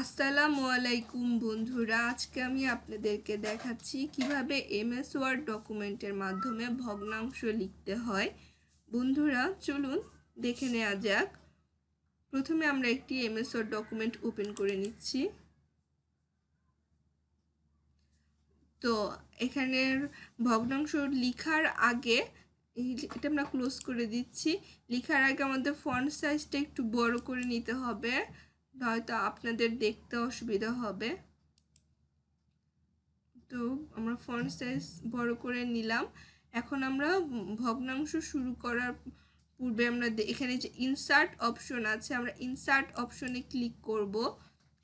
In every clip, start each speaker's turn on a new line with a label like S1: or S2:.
S1: আসসালামু আলাইকুম বন্ধুরা আজকে আমি আপনাদেরকে দেখাচ্ছি কিভাবে এমএস ওয়ার্ড ডকুমেন্টের মাধ্যমে ভগ্নাংশ লিখতে হয় বন্ধুরা চলুন দেখে নেওয়া যাক প্রথমে আমরা একটি এমএস ওয়ার্ড ডকুমেন্ট ওপেন করে নিচ্ছি তো এখানের ভগ্নাংশ লিখার আগে এটা আমরা ক্লোজ করে দিচ্ছি লিখার আগে আমাদের ফন্ট সাইজটা একটু বড় করে নিতে হবে হয়তো আপনাদের দেখতে অসুবিধা হবে তো আমরা ফন্ট সাইজ বড় করে নিলাম এখন আমরা ভগ্নাংশ শুরু করার পূর্বে আমরা এখানে যে ইনসার্ট অপশন আছে আমরা ইনসার্ট অপশনে ক্লিক করব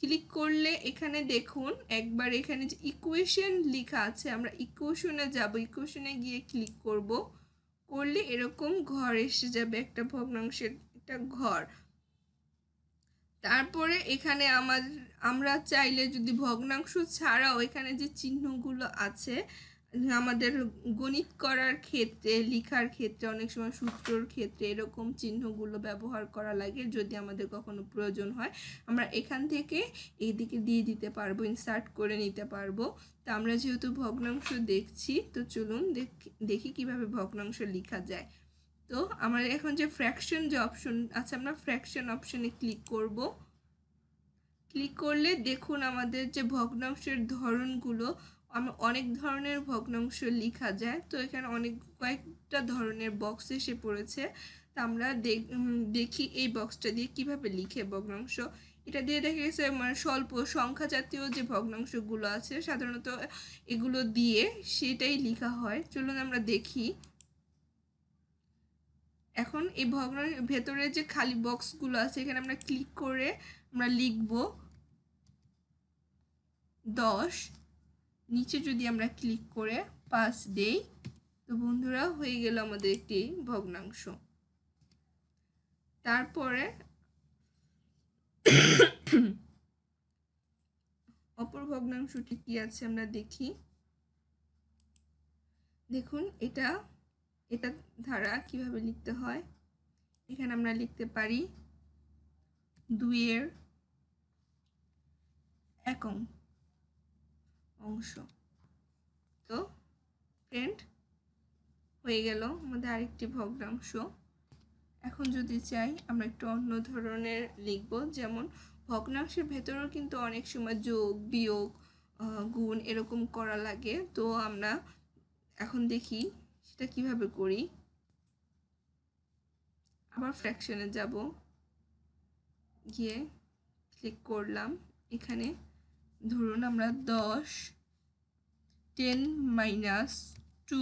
S1: ক্লিক করলে এখানে দেখুন একবার এখানে যে ইকুয়েশন লেখা আছে আমরা ইকুয়েশনে যাব ইকুয়েশনে গিয়ে ক্লিক করব করলে এরকম ঘর এসে যাবে একটা ভগ্নাংশের একটা ঘর তারপরে এখানে আমার আমরা চাইলে যদি ভগ্নাংশ ছাড়াও এখানে যে চিহ্নগুলো আছে আমাদের গণিত করার ক্ষেত্রে লিখার ক্ষেত্রে অনেক সময় সূত্রর ক্ষেত্রে এরকম চিহ্নগুলো ব্যবহার করা লাগে যদি আমাদের কখনো প্রয়োজন হয় আমরা এখান থেকে এইদিকে দিয়ে দিতে পারবো ইনসার্ট করে নিতে পারবো তো আমরা যেহেতু ভগ্নাংশ দেখছি তো চলুন দেখি কিভাবে ভগ্নাংশ লেখা যায় তো আমার এখন যে ফ্র্যাকশন যে অপশন আছে আমরা ফ্র্যাকশন অপশনে ক্লিক করব ক্লিক করলে দেখুন আমাদের যে ভগ্নাংশের ধরনগুলো আমরা অনেক ধরনের ভগ্নাংশ লেখা যায় তো এখানে অনেক কয়েকটা ধরনের বক্স এসে পড়েছে তা আমরা দেখি এই বক্সটা দিয়ে কিভাবে লিখে ভগ্নাংশ এটা দিয়ে দেখা গেছে মানে স্বল্প সংখ্যা জাতীয় যে ভগ্নাংশগুলো আছে সাধারণত এগুলো দিয়ে সেটাই লিখা হয় চলুন আমরা দেখি এখন এই ভগ্নের ভেতরে যে খালি বক্সগুলো আছে এখানে আমরা ক্লিক করে আমরা লিখব দশ নিচে যদি আমরা ক্লিক করে পাঁচ দেই তো বন্ধুরা হয়ে গেল আমাদের একটি ভগ্নাংশ তারপরে অপর ভগ্নাংশটি কি আছে আমরা দেখি দেখুন এটা এটা ধারা কিভাবে লিখতে হয় এখানে আমরা লিখতে পারি দুইয়ের এক অংশ তো ফ্রেন্ড হয়ে গেল আমাদের আরেকটি ভগ্নাংশ এখন যদি চাই আমরা একটু অন্য ধরনের লিখব যেমন ভগ্নাংশের ভেতরেও কিন্তু অনেক সময় যোগ বিয়োগ গুণ এরকম করা লাগে তো আমরা এখন দেখি এটা কিভাবে করি আবার ফ্র্যাকশনে যাব গিয়ে ক্লিক করলাম এখানে ধরুন আমরা দশ টেন মাইনাস টু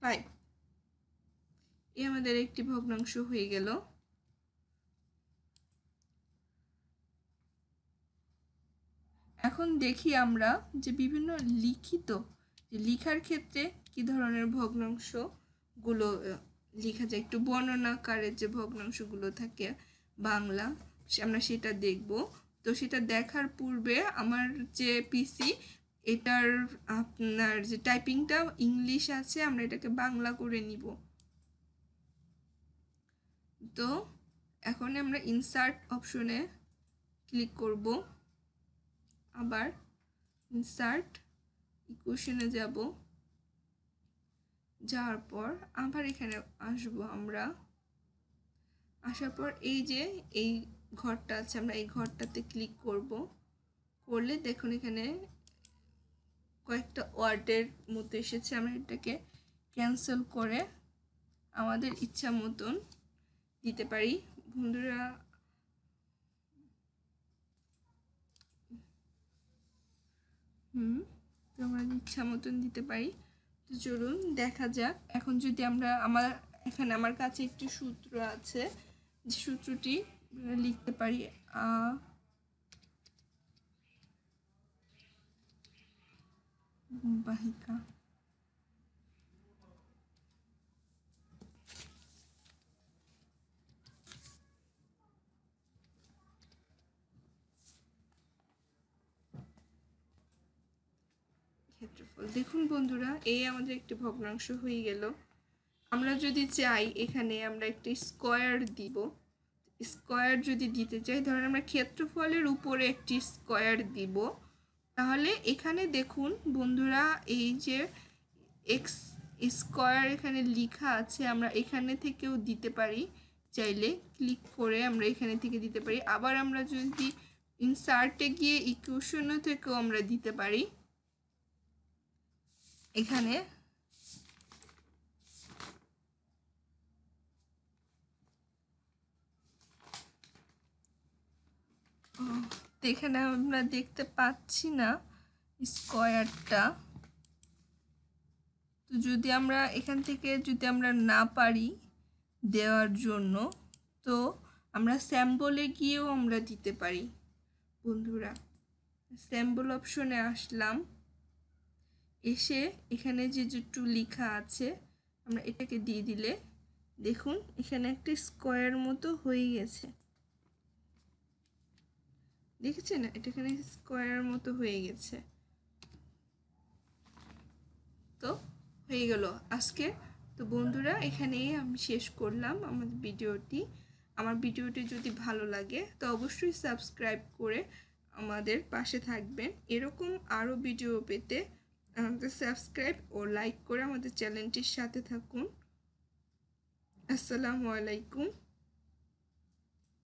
S1: ফাইভ এ আমাদের একটি ভগ্নাংশ হয়ে গেল এখন দেখি আমরা যে বিভিন্ন লিখিত যে লিখার ক্ষেত্রে কি ধরনের ভগ্নাংশগুলো লেখা যায় একটু বর্ণনাকারের যে ভগ্নাংশগুলো থাকে বাংলা আমরা সেটা দেখব তো সেটা দেখার পূর্বে আমার যে পিসি এটার আপনার যে টাইপিংটা ইংলিশ আছে আমরা এটাকে বাংলা করে নিব তো এখন আমরা ইনসার্ট অপশনে ক্লিক করবো আবার ইনসার্ট ইকুয়েশনে যাব যাওয়ার পর আবার এখানে আসব আমরা আসার পর এই যে এই ঘরটা আছে আমরা এই ঘরটাতে ক্লিক করব করলে দেখুন এখানে কয়েকটা ওয়ার্ডের মতো এসেছে আমরা এটাকে ক্যান্সেল করে আমাদের ইচ্ছা মতন দিতে পারি বন্ধুরা তো আমরা ইচ্ছা মতন দিতে পারি তো চলুন দেখা যাক এখন যদি আমরা আমার এখানে আমার কাছে একটি সূত্র আছে যে সূত্রটি লিখতে পারি আ বাহিকা ক্ষেত্রফল দেখুন বন্ধুরা এই আমাদের একটি ভগ্নাংশ হয়ে গেল আমরা যদি চাই এখানে আমরা একটি স্কোয়ার দিব স্কোয়ার যদি দিতে চাই ধরেন আমরা ক্ষেত্রফলের উপরে একটি স্কোয়ার দিব তাহলে এখানে দেখুন বন্ধুরা এই যে এক্স স্কোয়ার এখানে লেখা আছে আমরা এখানে থেকেও দিতে পারি চাইলে ক্লিক করে আমরা এখানে থেকে দিতে পারি আবার আমরা যদি ইনসার্টে গিয়ে ইকুয়েশনও থেকেও আমরা দিতে পারি এখানে তো এখানে আমরা দেখতে পাচ্ছি না স্কোয়ারটা তো যদি আমরা এখান থেকে যদি আমরা না পারি দেওয়ার জন্য তো আমরা স্যাম্বলে গিয়েও আমরা দিতে পারি বন্ধুরা স্যাম্বল অপশনে আসলাম এসে এখানে যে যেটু লেখা আছে আমরা এটাকে দিয়ে দিলে দেখুন এখানে একটা স্কোয়ার মতো হয়ে গেছে দেখেছেন এটা এখানে স্কোয়ার মতো হয়ে গেছে তো হয়ে গেল আজকে তো বন্ধুরা এখানেই আমি শেষ করলাম আমার ভিডিওটি আমার ভিডিওটি যদি ভালো লাগে তো অবশ্যই সাবস্ক্রাইব করে আমাদের পাশে থাকবেন এরকম আরও ভিডিও পেতে আমাদের সাবস্ক্রাইব ও লাইক করে আমাদের চ্যানেলটির সাথে থাকুন আসসালামু আলাইকুম